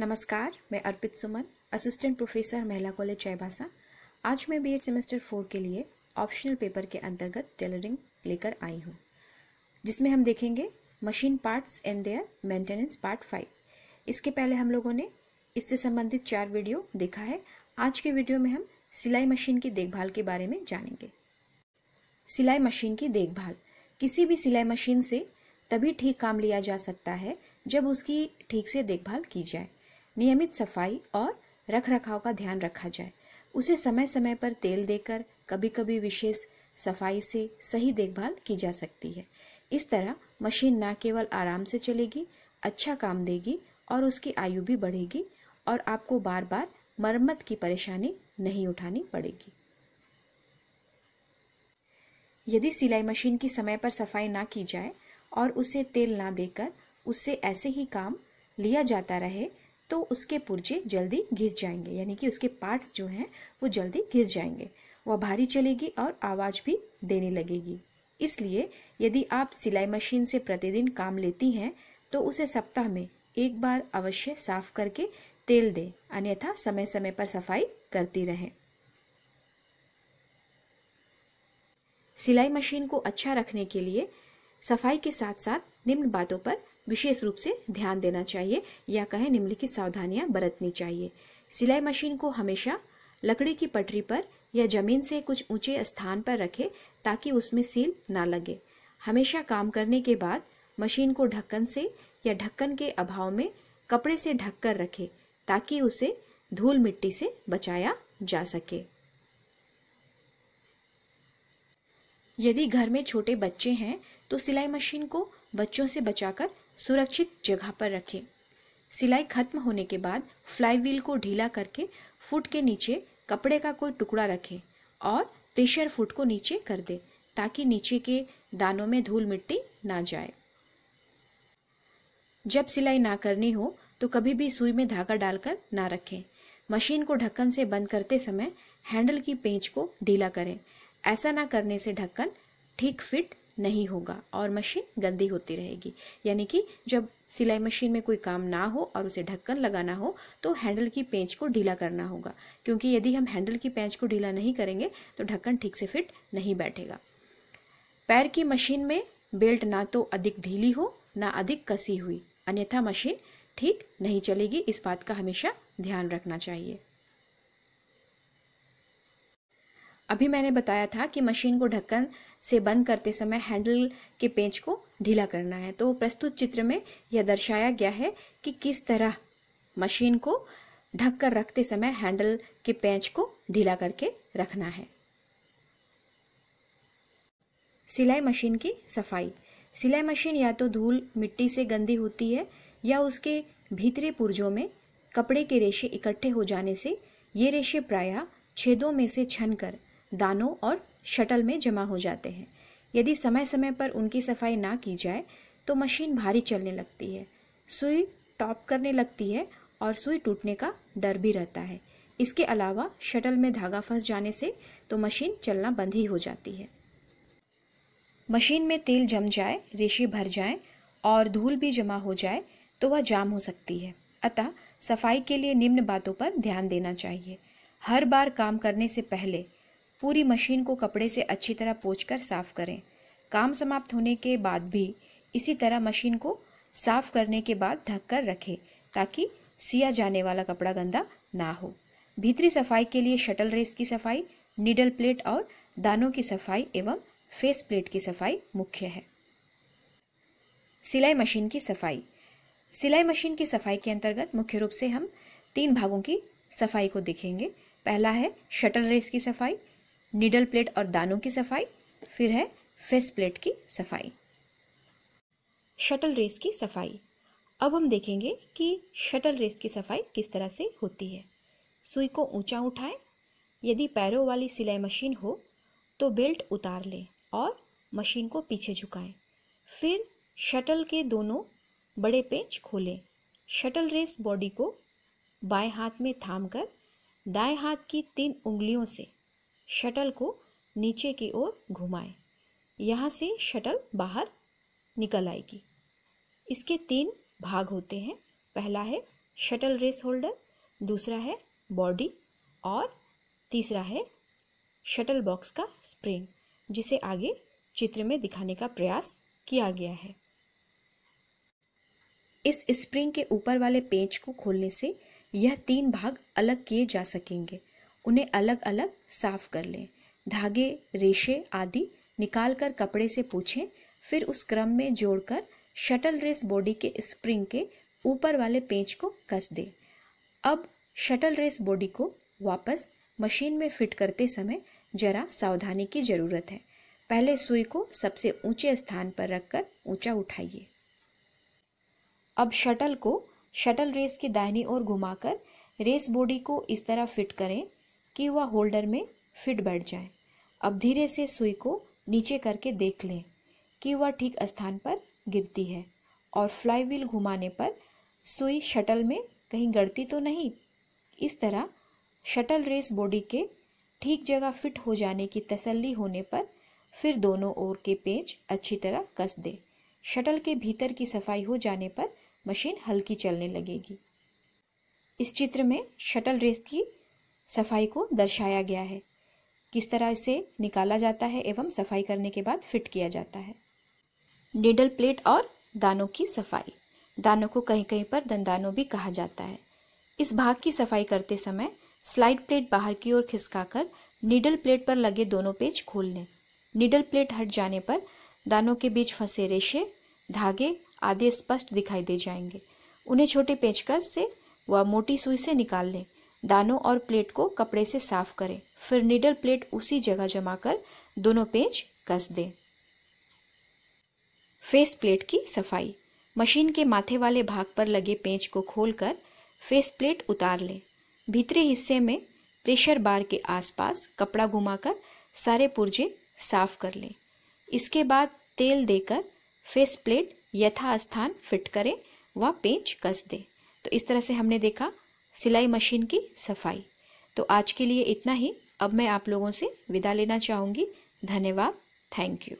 नमस्कार मैं Arpit Suman assistant professor महिला कॉलेज चाईबासा आज मैं बीएड सेमेस्टर फोर के लिए ऑप्शनल पेपर के अंतर्गत टेलरिंग लेकर आई हूँ जिसमें हम देखेंगे machine parts and their maintenance part five इसके पहले हम लोगों ने इससे संबंधित चार वीडियो देखा है आज के वीडियो में हम सिलाई मशीन की देखभाल के बारे में जानेंगे सिलाई मशीन की देखभाल किसी भी सिलाई मशीन से तभी ठीक काम लिया जा सकता है जब उसकी ठीक से देखभाल की जाए नियमित सफाई और रख रखाव का ध्यान रखा जाए उसे समय समय पर तेल देकर कभी कभी विशेष सफाई से सही देखभाल की जा सकती है इस तरह मशीन ना केवल आराम से चलेगी अच्छा काम देगी और उसकी आयु भी बढ़ेगी और आपको बार बार मरम्मत की परेशानी नहीं उठानी पड़ेगी यदि सिलाई मशीन की समय पर सफाई ना की जाए और उसे तेल ना देकर उससे ऐसे ही काम लिया जाता रहे तो उसके पुर्जे जल्दी घिस जाएंगे यानी कि उसके पार्ट्स जो हैं वो जल्दी घिस जाएंगे वह भारी चलेगी और आवाज़ भी देने लगेगी इसलिए यदि आप सिलाई मशीन से प्रतिदिन काम लेती हैं तो उसे सप्ताह में एक बार अवश्य साफ करके तेल दें अन्यथा समय समय पर सफाई करती रहें सिलाई मशीन को अच्छा रखने के लिए सफाई के साथ साथ निम्न बातों पर विशेष रूप से ध्यान देना चाहिए या कहें निम्नलिखित सावधानियां बरतनी चाहिए सिलाई मशीन को हमेशा लकड़ी की पटरी पर या जमीन से कुछ ऊंचे स्थान पर रखें ताकि उसमें सील ना लगे हमेशा काम करने के बाद मशीन को ढक्कन से या ढक्कन के अभाव में कपड़े से ढककर रखें ताकि उसे धूल मिट्टी से बचाया जा सके यदि घर में छोटे बच्चे हैं तो सिलाई मशीन को बच्चों से बचाकर सुरक्षित जगह पर रखें सिलाई खत्म होने के बाद फ्लाईव्हील को ढीला करके फुट के नीचे कपड़े का कोई टुकड़ा रखें और प्रेशर फुट को नीचे कर दें ताकि नीचे के दानों में धूल मिट्टी ना जाए जब सिलाई ना करनी हो तो कभी भी सुई में धागा डालकर ना रखें मशीन को ढक्कन से बंद करते समय हैंडल की पेंच को ढीला करें ऐसा ना करने से ढक्कन ठीक फिट नहीं होगा और मशीन गंदी होती रहेगी यानी कि जब सिलाई मशीन में कोई काम ना हो और उसे ढक्कन लगाना हो तो हैंडल की पेंच को ढीला करना होगा क्योंकि यदि हम हैंडल की पेंच को ढीला नहीं करेंगे तो ढक्कन ठीक से फिट नहीं बैठेगा पैर की मशीन में बेल्ट ना तो अधिक ढीली हो ना अधिक कसी हुई अन्यथा मशीन ठीक नहीं चलेगी इस बात का हमेशा ध्यान रखना चाहिए अभी मैंने बताया था कि मशीन को ढक्कन से बंद करते समय हैंडल के पेंच को ढीला करना है तो प्रस्तुत चित्र में यह दर्शाया गया है कि किस तरह मशीन को ढक कर रखते समय हैंडल के पेंच को ढीला करके रखना है सिलाई मशीन की सफाई सिलाई मशीन या तो धूल मिट्टी से गंदी होती है या उसके भीतरी पुर्जों में कपड़े के रेशे इकट्ठे हो जाने से ये रेशे प्रायः छेदों में से छनकर दानों और शटल में जमा हो जाते हैं यदि समय समय पर उनकी सफाई ना की जाए तो मशीन भारी चलने लगती है सुई टॉप करने लगती है और सुई टूटने का डर भी रहता है इसके अलावा शटल में धागा फंस जाने से तो मशीन चलना बंद ही हो जाती है मशीन में तेल जम जाए रेशे भर जाए और धूल भी जमा हो जाए तो वह जाम हो सकती है अतः सफाई के लिए निम्न बातों पर ध्यान देना चाहिए हर बार काम करने से पहले पूरी मशीन को कपड़े से अच्छी तरह पोछ कर साफ़ करें काम समाप्त होने के बाद भी इसी तरह मशीन को साफ़ करने के बाद ढक कर रखें ताकि सिया जाने वाला कपड़ा गंदा ना हो भीतरी सफाई के लिए शटल रेस की सफाई निडल प्लेट और दानों की सफाई एवं फेस प्लेट की सफाई मुख्य है सिलाई मशीन की सफाई सिलाई मशीन की सफाई के अंतर्गत मुख्य रूप से हम तीन भागों की सफाई को देखेंगे पहला है शटल रेस की सफाई निडल प्लेट और दानों की सफाई फिर है फेस प्लेट की सफाई शटल रेस की सफाई अब हम देखेंगे कि शटल रेस की सफाई किस तरह से होती है सुई को ऊंचा उठाएं यदि पैरों वाली सिलाई मशीन हो तो बेल्ट उतार लें और मशीन को पीछे झुकाएं फिर शटल के दोनों बड़े पेंच खोलें शटल रेस बॉडी को बाएं हाथ में थामकर दाएं हाथ की तीन उंगलियों से शटल को नीचे की ओर घुमाएं। यहाँ से शटल बाहर निकल आएगी इसके तीन भाग होते हैं पहला है शटल रेस होल्डर दूसरा है बॉडी और तीसरा है शटल बॉक्स का स्प्रिंग जिसे आगे चित्र में दिखाने का प्रयास किया गया है इस स्प्रिंग के ऊपर वाले पेंच को खोलने से यह तीन भाग अलग किए जा सकेंगे उन्हें अलग अलग साफ कर लें धागे रेशे आदि निकाल कर कपड़े से पूछें फिर उस क्रम में जोड़कर शटल रेस बॉडी के स्प्रिंग के ऊपर वाले पेंच को कस दें अब शटल रेस बॉडी को वापस मशीन में फिट करते समय जरा सावधानी की ज़रूरत है पहले सुई को सबसे ऊंचे स्थान पर रखकर ऊंचा उठाइए अब शटल को शटल रेस की दाहिनी ओर घुमाकर रेस बॉडी को इस तरह फिट करें कि वह होल्डर में फिट बैठ जाए अब धीरे से सुई को नीचे करके देख लें कि वह ठीक स्थान पर गिरती है और फ्लाई व्हील घुमाने पर सुई शटल में कहीं गड़ती तो नहीं इस तरह शटल रेस बॉडी के ठीक जगह फिट हो जाने की तसल्ली होने पर फिर दोनों ओर के पेंच अच्छी तरह कस दे शटल के भीतर की सफाई हो जाने पर मशीन हल्की चलने लगेगी इस चित्र में शटल रेस की सफाई को दर्शाया गया है किस तरह इसे निकाला जाता है एवं सफाई करने के बाद फिट किया जाता है निडल प्लेट और दानों की सफाई दानों को कहीं कहीं पर दंदानों भी कहा जाता है इस भाग की सफाई करते समय स्लाइड प्लेट बाहर की ओर खिसकाकर नीडल प्लेट पर लगे दोनों पेज खोल लें नीडल प्लेट हट जाने पर दानों के बीच फंसे रेशे धागे आदि स्पष्ट दिखाई दे जाएंगे उन्हें छोटे पेचकस से व मोटी सुई से निकाल लें दानों और प्लेट को कपड़े से साफ करें फिर नीडल प्लेट उसी जगह जमा कर दोनों पेज कस दें फेस प्लेट की सफाई मशीन के माथे वाले भाग पर लगे पेंच को खोलकर फेस प्लेट उतार लें भीतरी हिस्से में प्रेशर बार के आसपास कपड़ा घुमाकर सारे पुर्जे साफ कर लें इसके बाद तेल देकर फेस प्लेट यथास्थान फिट करें व पेंच कस दें तो इस तरह से हमने देखा सिलाई मशीन की सफाई तो आज के लिए इतना ही अब मैं आप लोगों से विदा लेना चाहूँगी धन्यवाद थैंक यू